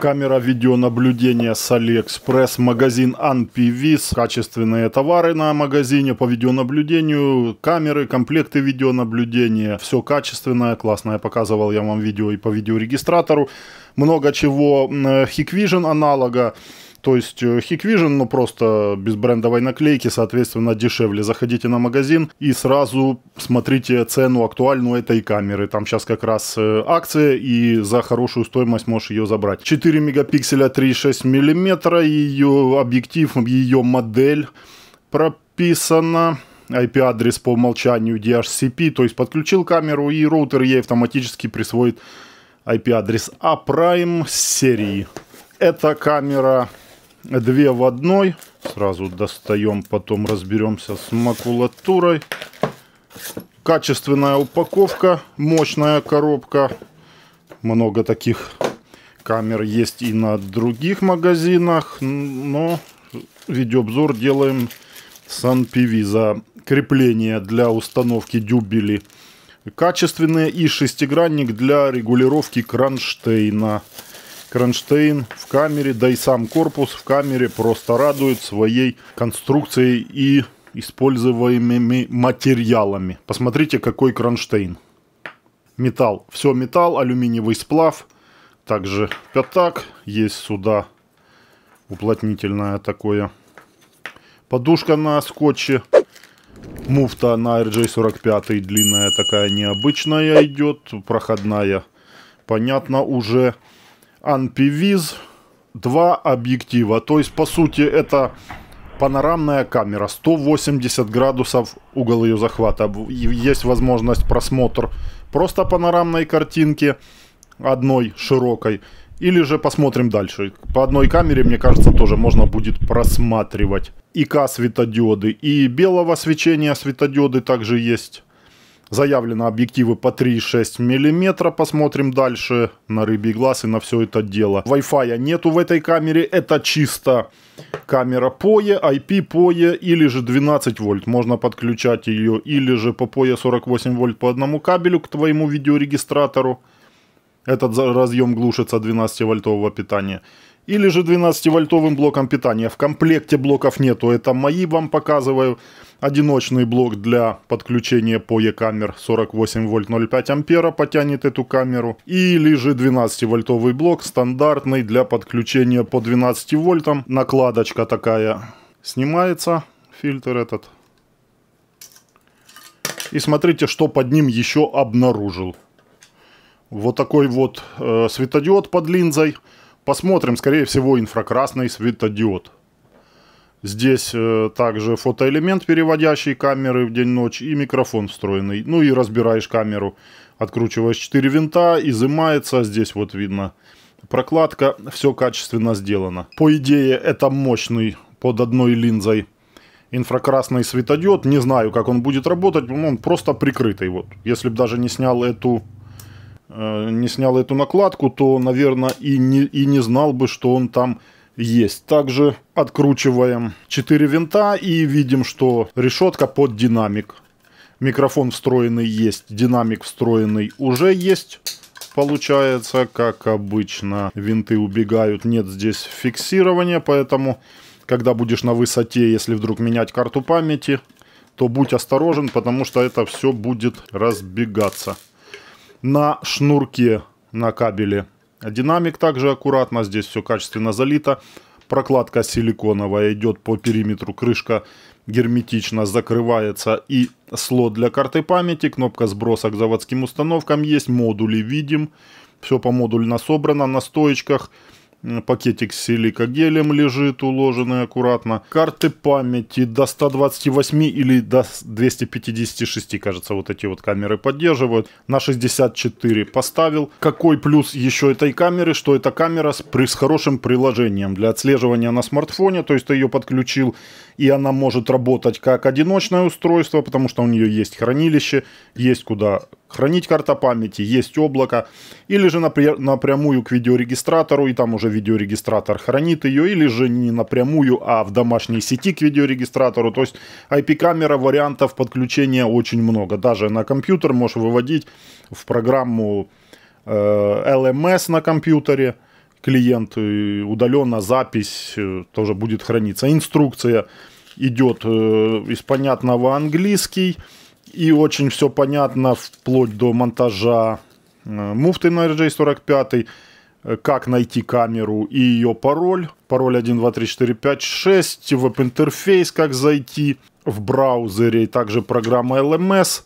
камера видеонаблюдения с Алиэкспресс, магазин Anpivis, качественные товары на магазине по видеонаблюдению, камеры, комплекты видеонаблюдения, все качественное, классное, показывал я вам видео и по видеорегистратору, много чего э, Hikvision аналога, то есть э, Hikvision, ну просто без брендовой наклейки, соответственно, дешевле. Заходите на магазин и сразу смотрите цену актуальную этой камеры. Там сейчас как раз э, акция и за хорошую стоимость можешь ее забрать. 4 мегапикселя 3,6 миллиметра, ее объектив, ее модель прописана. IP-адрес по умолчанию DHCP, то есть подключил камеру и роутер ей автоматически присвоит IP-адрес А prime серии. Эта камера две в одной. Сразу достаем, потом разберемся с макулатурой. Качественная упаковка, мощная коробка. Много таких камер есть и на других магазинах, но видеообзор делаем с NPV за крепление для установки дюбели. Качественные и шестигранник для регулировки кронштейна кронштейн в камере, да и сам корпус в камере просто радует своей конструкцией и используемыми материалами. Посмотрите, какой кронштейн. Металл. Все металл, алюминиевый сплав. Также пятак. Есть сюда уплотнительное такое. Подушка на скотче. Муфта на RJ45 длинная такая необычная идет. Проходная. Понятно уже. Анпивиз, два объектива. То есть, по сути, это панорамная камера, 180 градусов угол ее захвата. Есть возможность просмотр просто панорамной картинки, одной широкой. Или же посмотрим дальше. По одной камере, мне кажется, тоже можно будет просматривать. ИК светодиоды, и белого свечения светодиоды также есть. Заявлено объективы по 3,6 мм. Посмотрим дальше на рыбий глаз и на все это дело. Wi-Fi нету в этой камере. Это чисто камера POE, IP POE или же 12 вольт. Можно подключать ее или же по POE 48 вольт по одному кабелю к твоему видеорегистратору. Этот разъем глушится 12 вольтового питания или же 12-вольтовым блоком питания. В комплекте блоков нету, это мои вам показываю. Одиночный блок для подключения по E-камер 48 вольт 0,5 ампера потянет эту камеру. Или же 12-вольтовый блок стандартный для подключения по 12 вольтам. Накладочка такая снимается, фильтр этот. И смотрите, что под ним еще обнаружил. Вот такой вот э, светодиод под линзой. Посмотрим, скорее всего, инфракрасный светодиод. Здесь э, также фотоэлемент, переводящий камеры в день-ночь и микрофон встроенный. Ну и разбираешь камеру, откручиваешь 4 винта, изымается, здесь вот видно прокладка, все качественно сделано. По идее, это мощный под одной линзой инфракрасный светодиод. Не знаю, как он будет работать, он просто прикрытый. Вот. Если бы даже не снял эту Э, не снял эту накладку, то, наверное, и не, и не знал бы, что он там есть. Также откручиваем 4 винта и видим, что решетка под динамик. Микрофон встроенный есть, динамик встроенный уже есть. Получается, как обычно, винты убегают, нет здесь фиксирования, поэтому, когда будешь на высоте, если вдруг менять карту памяти, то будь осторожен, потому что это все будет разбегаться на шнурке на кабеле. Динамик также аккуратно, здесь все качественно залито. Прокладка силиконовая идет по периметру, крышка герметично закрывается и слот для карты памяти, кнопка сброса к заводским установкам есть, модули видим. Все по модульно собрано на стоечках пакетик с силикогелем лежит, уложенный аккуратно, карты памяти до 128 или до 256, кажется, вот эти вот камеры поддерживают, на 64 поставил. Какой плюс еще этой камеры, что эта камера с, при, с хорошим приложением для отслеживания на смартфоне, то есть ты ее подключил, и она может работать как одиночное устройство, потому что у нее есть хранилище, есть куда хранить карта памяти, есть облако, или же напр- напрямую к видеорегистратору, и там уже видеорегистратор хранит ее, или же не напрямую, а в домашней сети к видеорегистратору. То есть IP-камера вариантов подключения очень много. Даже на компьютер можешь выводить в программу э, LMS эм на компьютере, клиент э, удаленно, запись э, тоже будет храниться. Инструкция идет э, из понятного английский, и очень все понятно вплоть до монтажа э, муфты на RJ45, э, как найти камеру и ее пароль. Пароль 123456, веб-интерфейс, как зайти в браузере, и также программа LMS, эм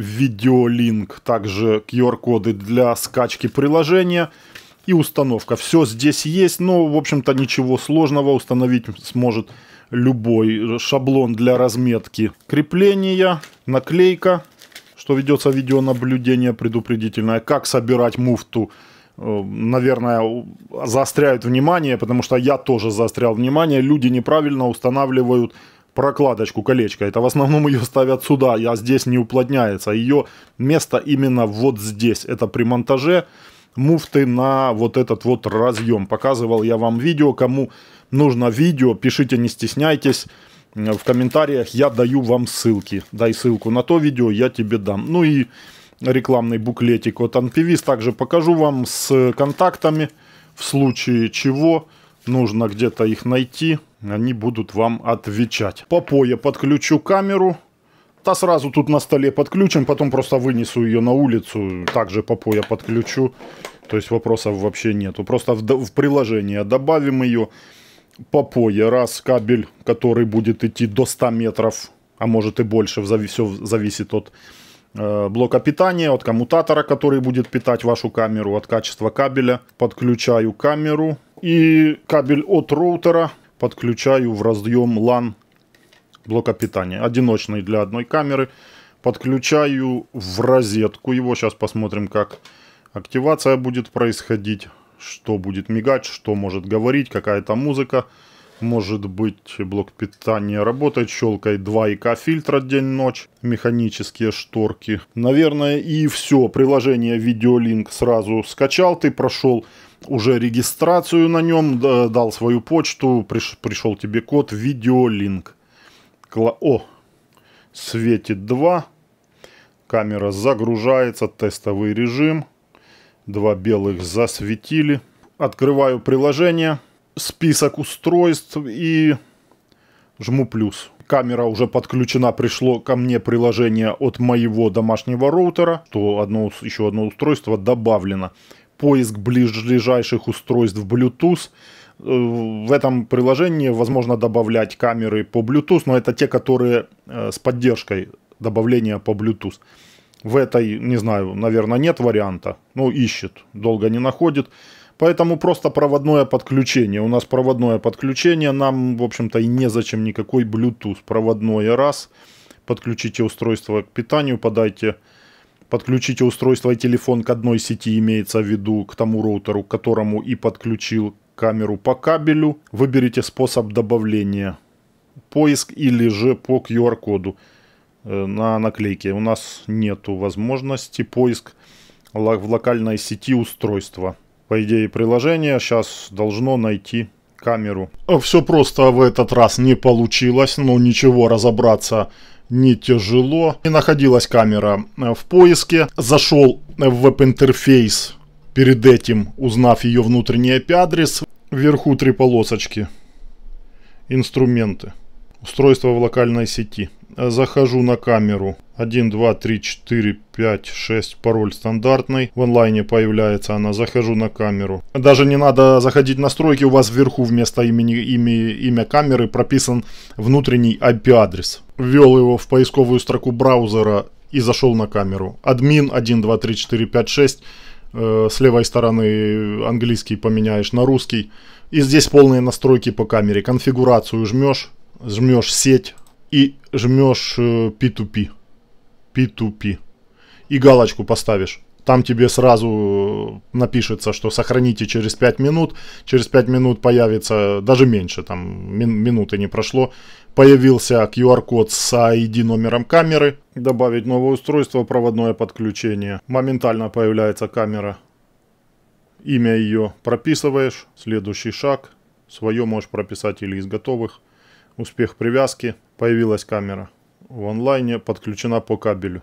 видеолинк, также QR-коды для скачки приложения и установка. Все здесь есть, но, в общем-то, ничего сложного установить сможет любой шаблон для разметки крепления, наклейка, что ведется видеонаблюдение предупредительное, как собирать муфту э, наверное, заостряют внимание, потому что я тоже заострял внимание. Люди неправильно устанавливают прокладочку колечко. Это в основном ее ставят сюда, а здесь не уплотняется. Ее место именно вот здесь. Это при монтаже муфты на вот этот вот разъем. Показывал я вам видео, кому нужно видео, пишите, не стесняйтесь. В комментариях я даю вам ссылки. Дай ссылку на то видео, я тебе дам. Ну и рекламный буклетик от Anpivis также покажу вам с контактами. В случае чего нужно где-то их найти, они будут вам отвечать. Попо я подключу камеру. Та сразу тут на столе подключим, потом просто вынесу ее на улицу, также попоя подключу. То есть вопросов вообще нету. Просто в, в приложение добавим ее. Попоя раз кабель, который будет идти до 100 метров, а может и больше, все зависит от э, блока питания, от коммутатора, который будет питать вашу камеру, от качества кабеля. Подключаю камеру и кабель от роутера подключаю в разъем LAN блока питания. Одиночный для одной камеры. Подключаю в розетку его. Сейчас посмотрим, как активация будет происходить. Что будет мигать, что может говорить, какая-то музыка. Может быть блок питания работает, щелкает 2 ИК фильтра день-ночь, механические шторки. Наверное и все, приложение видеолинк сразу скачал, ты прошел уже регистрацию на нем, дал свою почту, приш, пришел тебе код видеолинк стекло... О! Светит 2. Камера загружается. Тестовый режим. Два белых засветили. Открываю приложение. Список устройств и жму плюс. Камера уже подключена, пришло ко мне приложение от моего домашнего роутера, то одно, еще одно устройство добавлено. Поиск ближайших устройств Bluetooth, в этом приложении возможно добавлять камеры по Bluetooth, но это те, которые э, с поддержкой добавления по Bluetooth. В этой, не знаю, наверное, нет варианта. Ну, ищет, долго не находит. Поэтому просто проводное подключение. У нас проводное подключение. Нам, в общем-то, и незачем никакой Bluetooth. Проводное раз. Подключите устройство к питанию, подайте подключите устройство и телефон к одной сети, имеется в виду к тому роутеру, к которому и подключил камеру по кабелю, выберите способ добавления, поиск или же по QR-коду э, на наклейке. У нас нет возможности поиск в локальной сети устройства. По идее приложение сейчас должно найти камеру. Э, Все просто в этот раз не получилось, но ничего разобраться не тяжело. И находилась камера э, в поиске. Зашел в веб-интерфейс перед этим, узнав ее внутренний IP-адрес, Вверху три полосочки. Инструменты. Устройство в локальной сети. Захожу на камеру. 1, 2, 3, 4, 5, 6. Пароль стандартный. В онлайне появляется она. Захожу на камеру. Даже не надо заходить в настройки. У вас вверху вместо имени, имя, имя камеры прописан внутренний IP-адрес. Ввел его в поисковую строку браузера и зашел на камеру. Админ 1, 2, 3, 4, 5, 6. Э, с левой стороны английский поменяешь на русский. И здесь полные настройки по камере. Конфигурацию жмешь, жмешь сеть и жмешь э, P2P. P2P. И галочку поставишь. Там тебе сразу напишется, что сохраните через 5 минут. Через 5 минут появится, даже меньше, там мин, минуты не прошло, появился QR-код с ID номером камеры. Добавить новое устройство, проводное подключение. Моментально появляется камера. Имя ее прописываешь. Следующий шаг. Свое можешь прописать или из готовых. Успех привязки. Появилась камера. В онлайне подключена по кабелю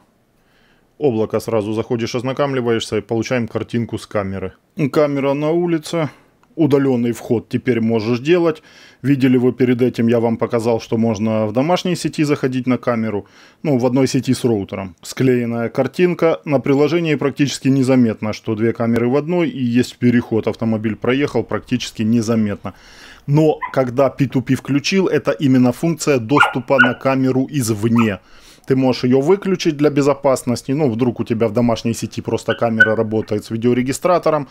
облако сразу заходишь, ознакомливаешься и получаем картинку с камеры. Камера на улице, удаленный вход теперь можешь делать. Видели вы перед этим, я вам показал, что можно в домашней сети заходить на камеру. Ну, в одной сети с роутером. Склеенная картинка. На приложении практически незаметно, что две камеры в одной и есть переход. Автомобиль проехал практически незаметно. Но когда P2P включил, это именно функция доступа на камеру извне. Ты можешь ее выключить для безопасности. Ну, вдруг у тебя в домашней сети просто камера работает с видеорегистратором,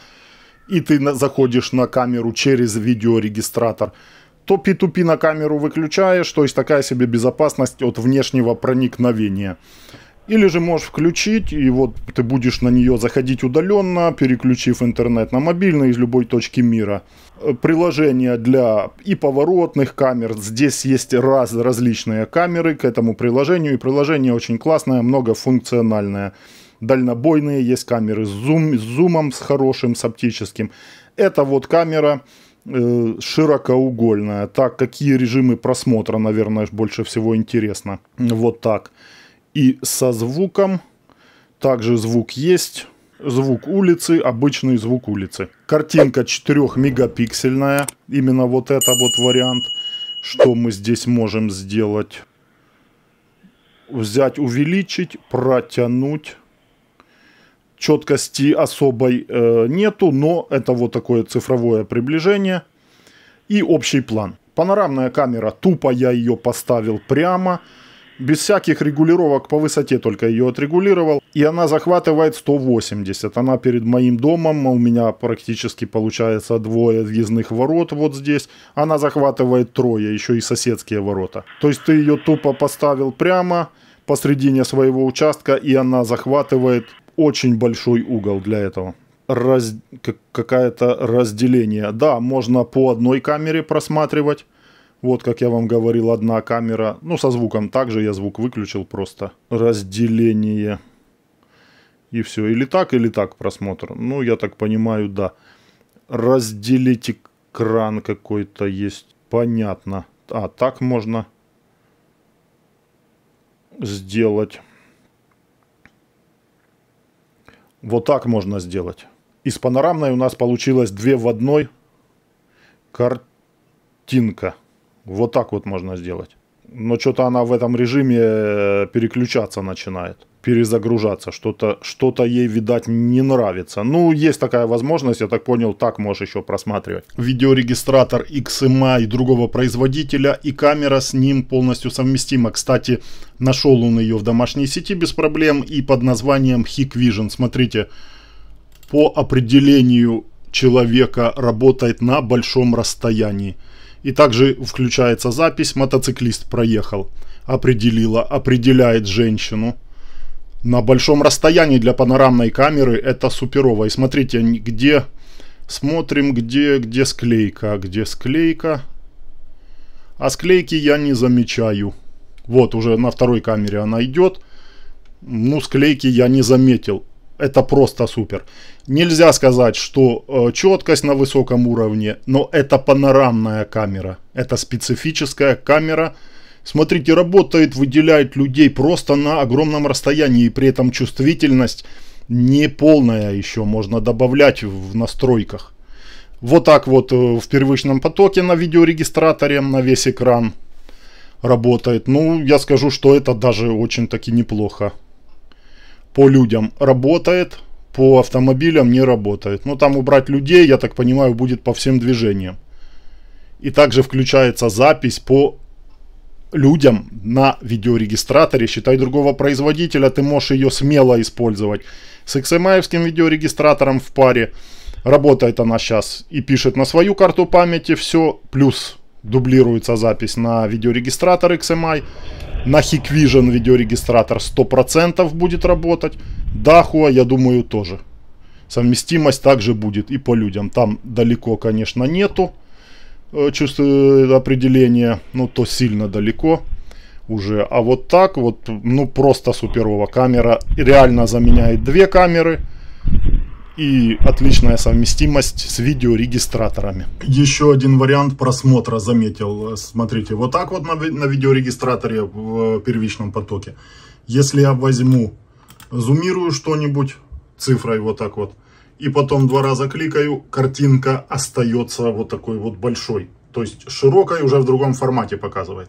и ты заходишь на камеру через видеорегистратор то P2P на камеру выключаешь, то есть такая себе безопасность от внешнего проникновения. Или же можешь включить, и вот ты будешь на нее заходить удаленно, переключив интернет на мобильный из любой точки мира. Э, приложение для и поворотных камер. Здесь есть раз различные камеры к этому приложению. И приложение очень классное, многофункциональное. Дальнобойные есть камеры с, зум, с зумом, с хорошим, с оптическим. Это вот камера э, широкоугольная. Так, какие режимы просмотра, наверное, больше всего интересно. Вот так и со звуком. Также звук есть. Звук улицы, обычный звук улицы. Картинка 4-мегапиксельная. Именно вот это вот вариант. Что мы здесь можем сделать? Взять, увеличить, протянуть. Четкости особой э, нету, но это вот такое цифровое приближение. И общий план. Панорамная камера, тупо я ее поставил прямо. Прямо без всяких регулировок по высоте только ее отрегулировал. И она захватывает 180. Она перед моим домом, а у меня практически получается двое въездных ворот вот здесь. Она захватывает трое, еще и соседские ворота. То есть ты ее тупо поставил прямо посредине своего участка, и она захватывает очень большой угол для этого раз, какое-то разделение. Да, можно по одной камере просматривать, вот, как я вам говорил, одна камера. Ну, со звуком также я звук выключил просто. Разделение. И все. Или так, или так просмотр. Ну, я так понимаю, да. Разделить экран какой-то есть. Понятно. А, так можно сделать. Вот так можно сделать. Из панорамной у нас получилось две в одной картинка. Вот так вот можно сделать. Но что-то она в этом режиме э, переключаться начинает, перезагружаться. Что-то что ей, видать, не нравится. Ну, есть такая возможность, я так понял, так можешь еще просматривать. Видеорегистратор XMI другого производителя и камера с ним полностью совместима. Кстати, нашел он ее в домашней сети без проблем и под названием Hikvision. Смотрите, по определению человека работает на большом расстоянии и также включается запись «Мотоциклист проехал». Определила, определяет женщину. На большом расстоянии для панорамной камеры это суперово. И смотрите, где... Смотрим, где, где склейка, где склейка. А склейки я не замечаю. Вот, уже на второй камере она идет. Ну, склейки я не заметил это просто супер. Нельзя сказать, что э, четкость на высоком уровне, но это панорамная камера. Это специфическая камера. Смотрите, работает, выделяет людей просто на огромном расстоянии. И при этом чувствительность не полная еще. Можно добавлять в настройках. Вот так вот э, в первичном потоке на видеорегистраторе на весь экран работает. Ну, я скажу, что это даже очень таки неплохо по людям работает, по автомобилям не работает. Но ну, там убрать людей, я так понимаю, будет по всем движениям. И также включается запись по людям на видеорегистраторе, считай другого производителя, ты можешь ее смело использовать. С XMI эм видеорегистратором в паре работает она сейчас и пишет на свою карту памяти все, плюс дублируется запись на видеорегистратор XMI на Hikvision видеорегистратор 100% будет работать. Dahua, я думаю, тоже. Совместимость также будет и по людям. Там далеко, конечно, нету э, чувство э, определения, ну то сильно далеко уже. А вот так вот, ну просто суперова камера. Реально заменяет две камеры и отличная совместимость с видеорегистраторами. Еще один вариант просмотра заметил. Смотрите, вот так вот на, на видеорегистраторе в э, первичном потоке. Если я возьму, зумирую что-нибудь цифрой вот так вот, и потом два раза кликаю, картинка остается вот такой вот большой. То есть широкой уже в другом формате показывает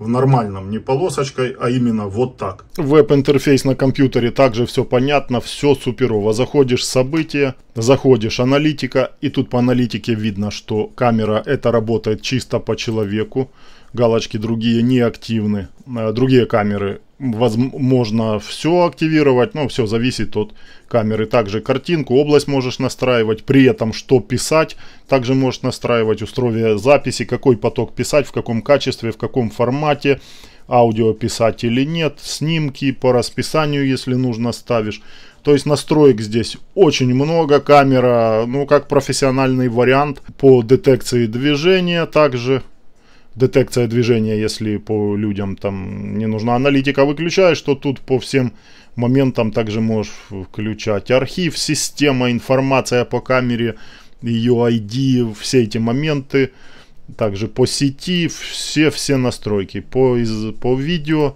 в нормальном, не полосочкой, а именно вот так. Веб-интерфейс на компьютере также все понятно, все суперово. Заходишь события, заходишь аналитика, и тут по аналитике видно, что камера это работает чисто по человеку. Галочки другие не активны, э, другие камеры возможно все активировать, но ну, все зависит от камеры. Также картинку, область можешь настраивать, при этом что писать, также можешь настраивать условия записи, какой поток писать, в каком качестве, в каком формате, аудио писать или нет, снимки по расписанию, если нужно, ставишь. То есть настроек здесь очень много, камера, ну как профессиональный вариант по детекции движения также детекция движения, если по людям там не нужна аналитика, выключаешь, то тут по всем моментам также можешь включать архив, система, информация по камере, ее ID, все эти моменты, также по сети, все-все настройки, по, из, по видео,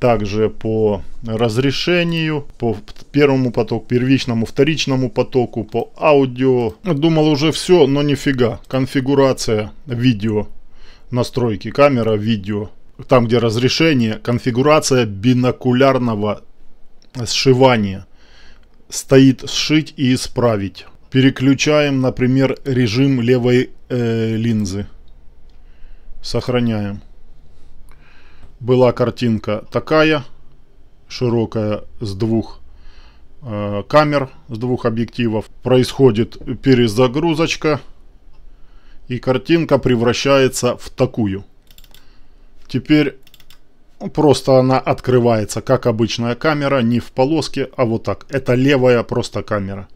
также по разрешению, по первому потоку, первичному, вторичному потоку, по аудио. Думал уже все, но нифига. Конфигурация видео настройки камера, видео, там где разрешение, конфигурация бинокулярного сшивания, стоит сшить и исправить. Переключаем, например, режим левой э, линзы. Сохраняем. Была картинка такая, широкая, с двух э, камер, с двух объективов. Происходит перезагрузочка и картинка превращается в такую. Теперь просто она открывается, как обычная камера, не в полоске, а вот так. Это левая просто камера,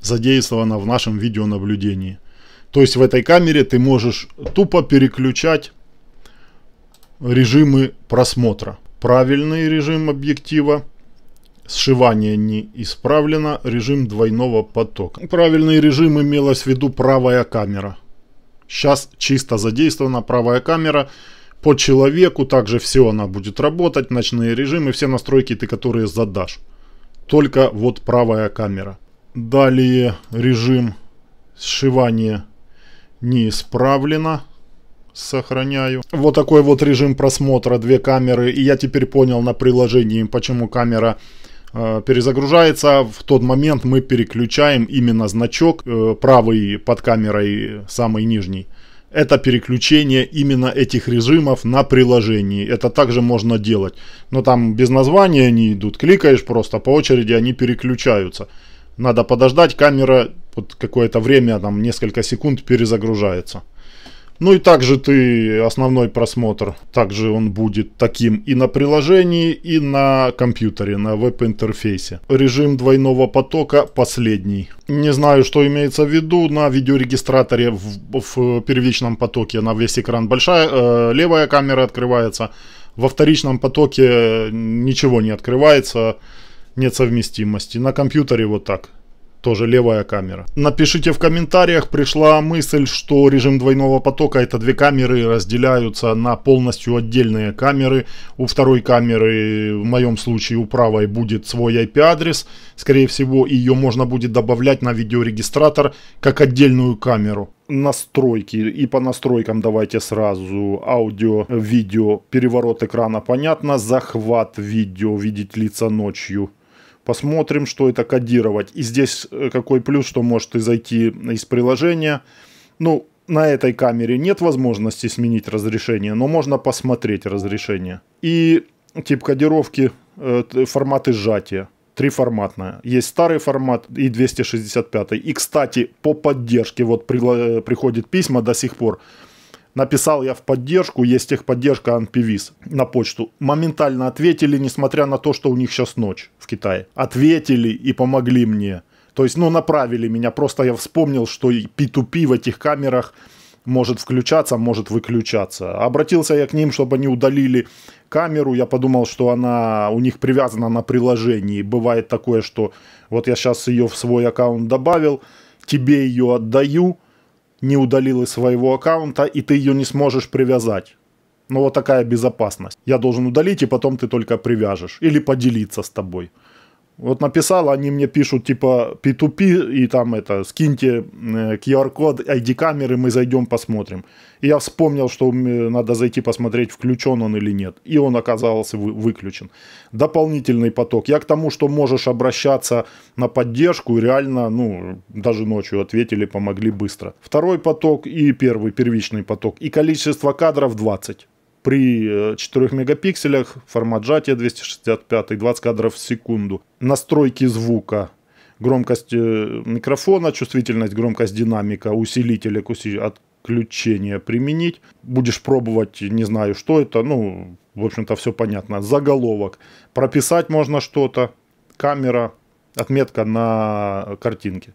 задействована в нашем видеонаблюдении. То есть в этой камере ты можешь тупо переключать режимы просмотра. Правильный режим объектива, сшивание не исправлено, режим двойного потока. Правильный режим имелось в виду правая камера – Сейчас чисто задействована правая камера. По человеку также все она будет работать, ночные режимы, все настройки ты которые задашь. Только вот правая камера. Далее режим сшивания не исправлено. Сохраняю. Вот такой вот режим просмотра, две камеры. И я теперь понял на приложении, почему камера Э, перезагружается. В тот момент мы переключаем именно значок э, правый под камерой, самый нижний. Это переключение именно этих режимов на приложении. Это также можно делать. Но там без названия они идут. Кликаешь просто по очереди, они переключаются. Надо подождать, камера вот какое-то время, там несколько секунд перезагружается. Ну и также ты основной просмотр, также он будет таким и на приложении, и на компьютере, на веб-интерфейсе. Режим двойного потока последний. Не знаю, что имеется в виду, на видеорегистраторе в, в первичном потоке на весь экран большая э, левая камера открывается, во вторичном потоке ничего не открывается, нет совместимости. На компьютере вот так тоже левая камера. Напишите в комментариях, пришла мысль, что режим двойного потока это две камеры разделяются на полностью отдельные камеры. У второй камеры, в моем случае у правой, будет свой IP-адрес, скорее всего, ее можно будет добавлять на видеорегистратор как отдельную камеру настройки и по настройкам давайте сразу аудио, видео, переворот экрана понятно, захват видео, видеть лица ночью, посмотрим, что это кодировать. И здесь э, какой плюс, что может и зайти из приложения. Ну, на этой камере нет возможности сменить разрешение, но можно посмотреть разрешение. И тип кодировки, э, форматы сжатия. Триформатная. Есть старый формат и 265. И, кстати, по поддержке, вот э, приходит письма до сих пор, Написал я в поддержку, есть техподдержка Анпивис на почту. Моментально ответили, несмотря на то, что у них сейчас ночь в Китае. Ответили и помогли мне. То есть, ну, направили меня. Просто я вспомнил, что P2P в этих камерах может включаться, может выключаться. Обратился я к ним, чтобы они удалили камеру. Я подумал, что она у них привязана на приложении. Бывает такое, что вот я сейчас ее в свой аккаунт добавил, тебе ее отдаю, не удалил из своего аккаунта, и ты ее не сможешь привязать. Ну вот такая безопасность. Я должен удалить, и потом ты только привяжешь. Или поделиться с тобой. Вот написал, они мне пишут, типа, P2P, и там это, скиньте QR-код э, ID-камеры, мы зайдем посмотрим. И я вспомнил, что надо зайти посмотреть, включен он или нет. И он оказался вы, выключен. Дополнительный поток. Я к тому, что можешь обращаться на поддержку, реально, ну, даже ночью ответили, помогли быстро. Второй поток и первый, первичный поток. И количество кадров 20 при 4 э, мегапикселях, формат сжатия 265, 20 кадров в секунду, настройки звука, громкость э, микрофона, чувствительность, громкость динамика, усилители, отключение применить. Будешь пробовать, не знаю, что это, ну, в общем-то, все понятно. Заголовок. Прописать можно что-то. Камера, отметка на картинке.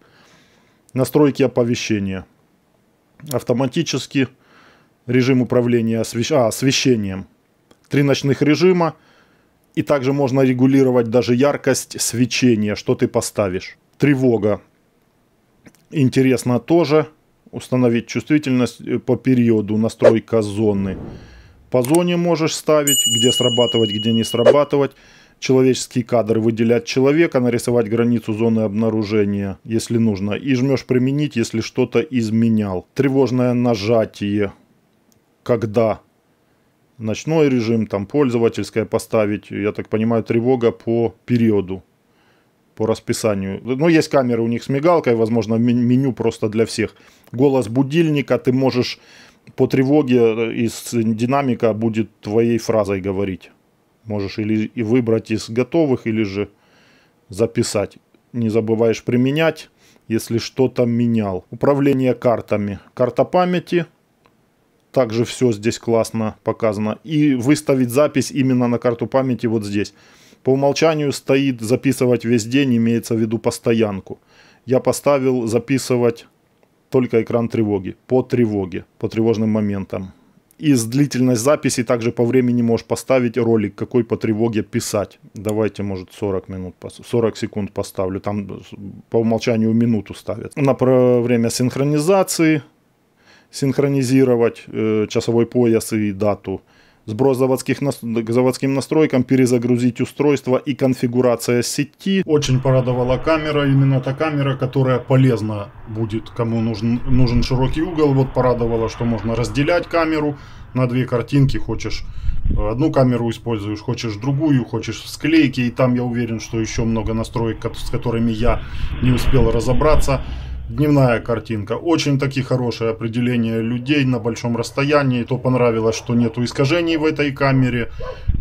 Настройки оповещения. Автоматически режим управления освещ... а, освещением. Три ночных режима. И также можно регулировать даже яркость свечения, что ты поставишь. Тревога. Интересно тоже. Установить чувствительность э, по периоду. Настройка зоны. По зоне можешь ставить, где срабатывать, где не срабатывать. Человеческий кадр выделять человека, нарисовать границу зоны обнаружения, если нужно. И жмешь применить, если что-то изменял. Тревожное нажатие когда ночной режим, там пользовательское поставить, я так понимаю, тревога по периоду, по расписанию. Ну, есть камеры у них с мигалкой, возможно, меню просто для всех. Голос будильника ты можешь по тревоге э, из динамика будет твоей фразой говорить. Можешь или и выбрать из готовых, или же записать. Не забываешь применять, если что-то менял. Управление картами. Карта памяти – также все здесь классно показано. И выставить запись именно на карту памяти вот здесь. По умолчанию стоит записывать весь день, имеется в виду постоянку. Я поставил записывать только экран тревоги, по тревоге, по тревожным моментам. И с длительность записи также по времени можешь поставить ролик, какой по тревоге писать. Давайте, может, 40 минут, 40 секунд поставлю. Там по умолчанию минуту ставят. На время синхронизации синхронизировать э, часовой пояс и дату. Сброс заводских нас... к заводским настройкам, перезагрузить устройство и конфигурация сети. Очень порадовала камера, именно та камера, которая полезна будет, кому нужен, нужен широкий угол. Вот порадовала, что можно разделять камеру на две картинки. Хочешь э, одну камеру используешь, хочешь другую, хочешь в склейке. И там я уверен, что еще много настроек, с которыми я не успел разобраться дневная картинка. Очень такие хорошие определения людей на большом расстоянии. То понравилось, что нету искажений в этой камере,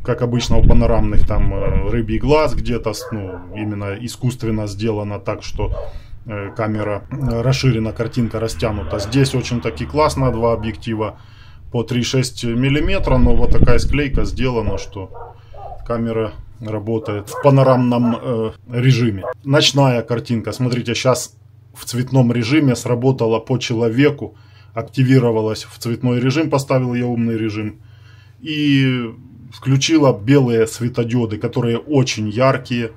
как обычно у панорамных там э, рыбий глаз где-то, ну, именно искусственно сделано так, что э, камера э, расширена, картинка растянута. Здесь очень таки классно, два объектива по 3,6 миллиметра, но вот такая склейка сделана, что камера работает в панорамном э, режиме. Ночная картинка, смотрите, сейчас в цветном режиме сработала по человеку, активировалась в цветной режим, поставил я умный режим. И включила белые светодиоды, которые очень яркие.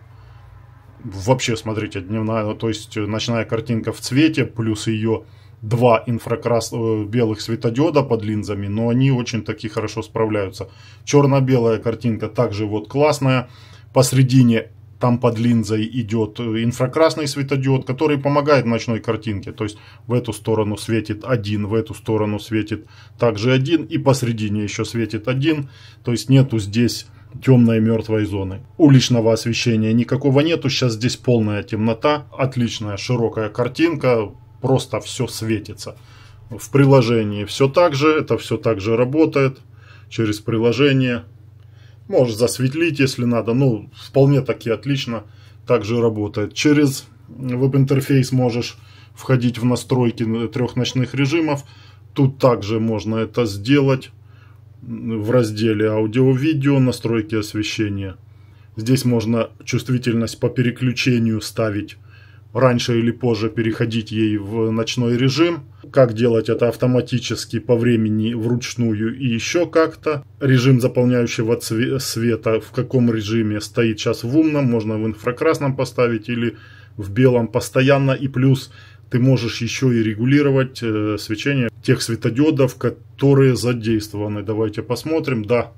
Вообще, смотрите, дневная, то есть ночная картинка в цвете, плюс ее два инфракрас... Э, белых светодиода под линзами, но они очень таки хорошо справляются. Черно-белая картинка также вот классная. Посредине там под линзой идет инфракрасный светодиод, который помогает в ночной картинке. То есть в эту сторону светит один, в эту сторону светит также один, и посредине еще светит один. То есть нету здесь темной мертвой зоны. Уличного освещения никакого нету, сейчас здесь полная темнота, отличная широкая картинка, просто все светится. В приложении все так же, это все так же работает через приложение. Можешь засветлить, если надо. Ну, вполне таки отлично также работает. Через веб-интерфейс можешь входить в настройки трех ночных режимов. Тут также можно это сделать в разделе аудио-видео, настройки освещения. Здесь можно чувствительность по переключению ставить раньше или позже переходить ей в ночной режим, как делать это автоматически по времени вручную и еще как-то. Режим заполняющего света, в каком режиме стоит сейчас в умном, можно в инфракрасном поставить или в белом постоянно. И плюс ты можешь еще и регулировать э, свечение тех светодиодов, которые задействованы. Давайте посмотрим. Да,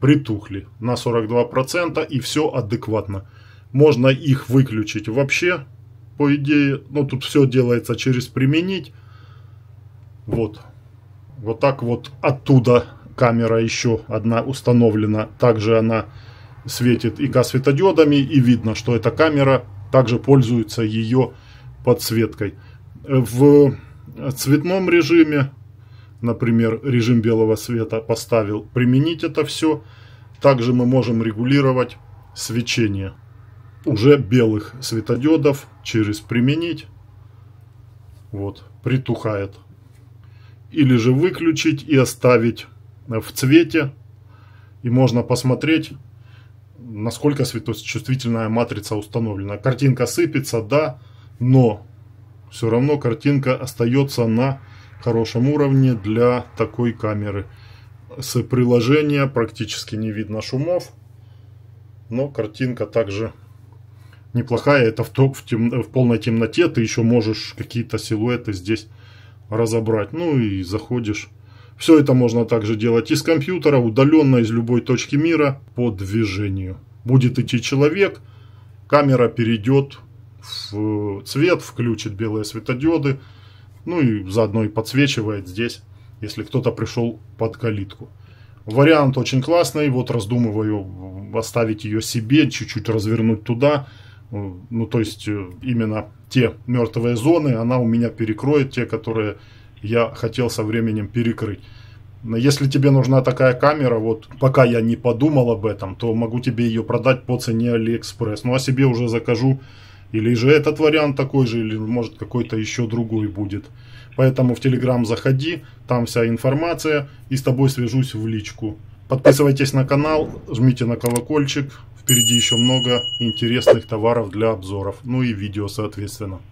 притухли на 42% и все адекватно. Можно их выключить вообще, по идее. Но ну, тут все делается через применить. Вот. Вот так вот оттуда камера еще одна установлена. Также она светит и светодиодами, и видно, что эта камера также пользуется ее подсветкой. В цветном режиме, например, режим белого света поставил применить это все. Также мы можем регулировать свечение уже белых светодиодов через применить. Вот, притухает. Или же выключить и оставить э, в цвете. И можно посмотреть, насколько светочувствительная матрица установлена. Картинка сыпется, да, но все равно картинка остается на хорошем уровне для такой камеры. С приложения практически не видно шумов, но картинка также неплохая. Это в, в, тем, в полной темноте ты еще можешь какие-то силуэты здесь разобрать. Ну и заходишь. Все это можно также делать из компьютера, удаленно из любой точки мира по движению. Будет идти человек, камера перейдет в цвет, включит белые светодиоды, ну и заодно и подсвечивает здесь, если кто-то пришел под калитку. Вариант очень классный, вот раздумываю оставить ее себе, чуть-чуть развернуть туда – Э, ну, то есть э, именно те мертвые зоны она у меня перекроет, те, которые я хотел со временем перекрыть. Но если тебе нужна такая камера, вот пока я не подумал об этом, то могу тебе ее продать по цене AliExpress. Ну а себе уже закажу или же этот вариант такой же, или может какой-то еще другой будет. Поэтому в Telegram заходи, там вся информация, и с тобой свяжусь в личку. Подписывайтесь на канал, жмите на колокольчик, Впереди еще много интересных товаров для обзоров, ну и видео соответственно.